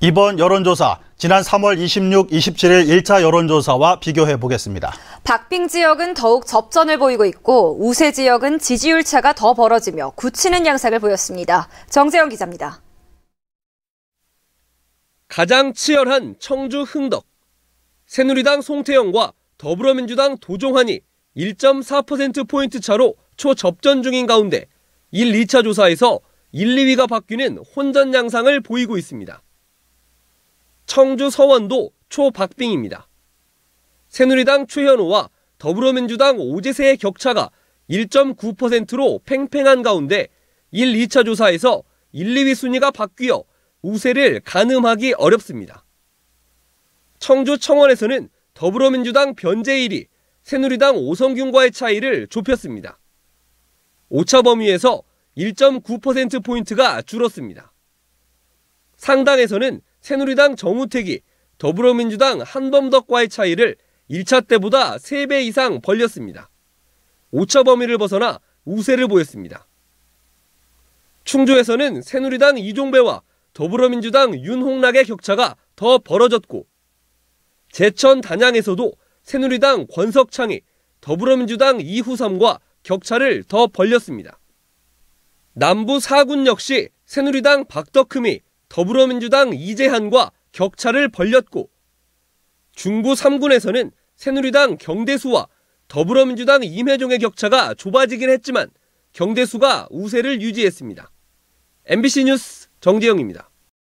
이번 여론조사 지난 3월 26, 27일 1차 여론조사와 비교해 보겠습니다. 박빙 지역은 더욱 접전을 보이고 있고 우세 지역은 지지율 차가 더 벌어지며 굳히는 양상을 보였습니다. 정재영 기자입니다. 가장 치열한 청주 흥덕. 새누리당 송태영과 더불어민주당 도종환이 1.4%포인트 차로 초접전 중인 가운데 1, 2차 조사에서 1, 2위가 바뀌는 혼전 양상을 보이고 있습니다. 청주 서원도 초박빙입니다. 새누리당 최현호와 더불어민주당 오재세의 격차가 1.9%로 팽팽한 가운데 1, 2차 조사에서 1, 2위 순위가 바뀌어 우세를 가늠하기 어렵습니다. 청주 청원에서는 더불어민주당 변재일이 새누리당 오성균과의 차이를 좁혔습니다. 오차 범위에서 1.9%포인트가 줄었습니다. 상당에서는 새누리당 정우택이 더불어민주당 한범덕과의 차이를 1차 때보다 3배 이상 벌렸습니다. 5차 범위를 벗어나 우세를 보였습니다. 충주에서는 새누리당 이종배와 더불어민주당 윤홍락의 격차가 더 벌어졌고 제천 단양에서도 새누리당 권석창이 더불어민주당 이후삼과 격차를 더 벌렸습니다. 남부 4군 역시 새누리당 박덕흠이 더불어민주당 이재한과 격차를 벌렸고 중부 3군에서는 새누리당 경대수와 더불어민주당 임혜종의 격차가 좁아지긴 했지만 경대수가 우세를 유지했습니다. MBC 뉴스 정재영입니다.